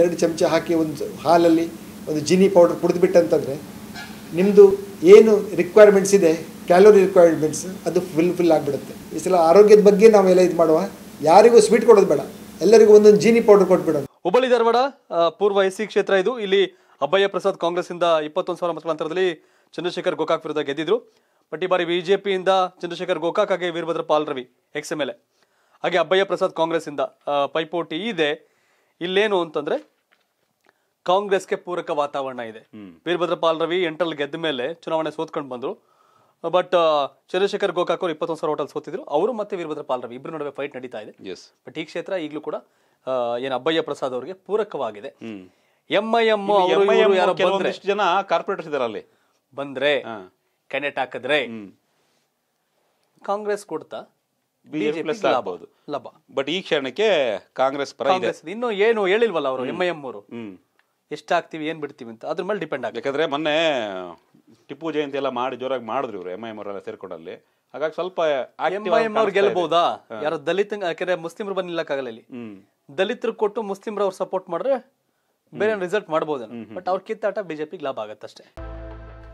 ಎರಡು ಚಮಚ ಹಾಕಿ ಒಂದು ಹಾಲಲ್ಲಿ ಒಂದು ಜಿನಿ ಪೌಡರ್ ಕುಡಿದ್ಬಿಟ್ಟಂತಂದರೆ ನಿಮ್ಮದು ಏನು ರಿಕ್ವೈರ್ಮೆಂಟ್ಸ್ ಇದೆ ಕ್ಯಾಲೋರಿ ರಿಕ್ವೈರ್ಮೆಂಟ್ಸ್ ಅದು ಫುಲ್ ಫಿಲ್ ಆಗಿಬಿಡುತ್ತೆ ಈ ಸಲ ಆರೋಗ್ಯದ ಬಗ್ಗೆ ನಾವೆಲ್ಲ ಇದು ಮಾಡುವ ಯಾರಿಗೂ ಸ್ವೀಟ್ ಕೊಡೋದು ಬೇಡ ಎಲ್ಲರಿಗೂ ಒಂದೊಂದು ಜೀನಿ ಪೌಡರ್ ಕೊಟ್ಬಿಡೋದು ಹುಬ್ಬಳ್ಳಿ ಧಾರವಾಡ ಪೂರ್ವ ಎಸ್ ಸಿ ಕ್ಷೇತ್ರ ಇದು ಇಲ್ಲಿ ಅಬ್ಬಯ್ಯ ಪ್ರಸಾದ್ ಕಾಂಗ್ರೆಸ್ಸಿಂದ ಇಪ್ಪತ್ತೊಂದು ಸಾವಿರ ಮತಗಳ ಅಂತರದಲ್ಲಿ ಚಂದ್ರಶೇಖರ್ ಗೋಕಾಕ್ ವಿರುದ್ಧ ಗೆದ್ದಿದ್ರು ಬಟ್ ಈ ಬಾರಿ ಬಿಜೆಪಿಯಿಂದ ಚಂದ್ರಶೇಖರ್ ಗೋಕಾಕ್ ಹಾಗೆ Veerabhadra Pal Ravi ex M L A ಹಾಗೆ ಅಬ್ಬಯ್ಯ ಪ್ರಸಾದ್ ಕಾಂಗ್ರೆಸ್ಸಿಂದ ಪೈಪೋಟಿ ಇದೆ ಇಲ್ಲೇನು ಅಂತಂದ್ರೆ ಕಾಂಗ್ರೆಸ್ಗೆ ಪೂರಕ ವಾತಾವರಣ ಇದೆ ವೀರಭದ್ರಪಾಲ್ ರವಿ ಎಂಟ್ರಲ್ ಗೆದ್ದ ಮೇಲೆ ಚುನಾವಣೆ ಸೋತ್ಕೊಂಡು ಬಂದ್ರು ಬಟ್ ಚಂದ್ರಶೇಖರ್ ಗೋಕಾಕ್ ಅವರು ಇಪ್ಪತ್ತೊಂದು ಸಾವಿರ ಓಟಲ್ಲಿ ಸೋತಿದ್ರು ಅವರು ಮತ್ತೆ ವೀರಭದ್ರಪಾಲ್ ರವಿ ಇಬ್ಬರು ನಡುವೆ ಫೈಟ್ ನಡೀತಾ ಇದೆ ಬಟ್ ಈ ಕ್ಷೇತ್ರ ಈಗಲೂ ಕೂಡ ಏನ್ ಅಬ್ಬಯ್ಯ ಪ್ರಸಾದ್ ಅವರಿಗೆ ಪೂರಕವಾಗಿದೆ ಎಂ ಐ ಜನ ಕಾರ್ಪೊರೇಟರ್ಸ್ ಇದಾರೆ ಬಂದ್ರೆ ಕೆನೆಟ್ ಹಾಕಿದ್ರೆ ಕಾಂಗ್ರೆಸ್ ಕೊಡ್ತಾ ಬಿಜೆಪಿ ಲಾಭ ಬಟ್ ಈ ಕ್ಷಣಕ್ಕೆ ಕಾಂಗ್ರೆಸ್ ಪರ ಇನ್ನು ಏನು ಹೇಳಿಲ್ವಲ್ಲ ಅವರು ಎಂ ಐ ಎಂ ಅವರು ಎಷ್ಟಾಗ್ತೀವಿ ಏನ್ ಬಿಡ್ತೀವಿ ಅಂತ ಅದ್ರ ಮೇಲೆ ಡಿಪೆಂಡ್ ಆಗುತ್ತೆ ಯಾಕಂದ್ರೆ ಮೊನ್ನೆ ಟಿಪ್ಪು ಜಯಂತಿ ಎಲ್ಲ ಮಾಡಿ ಜೋರಾಗಿ ಮಾಡಿದ್ರು ಇವರು ಎಂ ಐ ಎಂ ಅವರೆಲ್ಲ ಸೇರ್ಕೊಂಡಲ್ಲಿ ಹಾಗಾಗಿ ಸ್ವಲ್ಪ ಎಂ ಐ ಎಂ ಅವ್ರು ಗೆಲ್ಲಬಹುದಾ ದಲಿತ ಯಾಕಂದ್ರೆ ಮುಸ್ಲಿಮ್ರು ನಿಲ್ಲಕ್ಕಾಗಲ್ಲ ಇಲ್ಲಿ ದಲಿತರು ಕೊಟ್ಟು ಮುಸ್ಲಿಮ್ರು ಅವ್ರು ಸಪೋರ್ಟ್ ಮಾಡಿದ್ರೆ ಬೇರೆ ರಿಸಲ್ಟ್ ಮಾಡ್ಬೋದು ಬಟ್ ಅವ್ರ ಕಿತ್ತಾಟ ಬಿಜೆಪಿಗೆ ಲಾಭ ಆಗತ್ತಷ್ಟೇ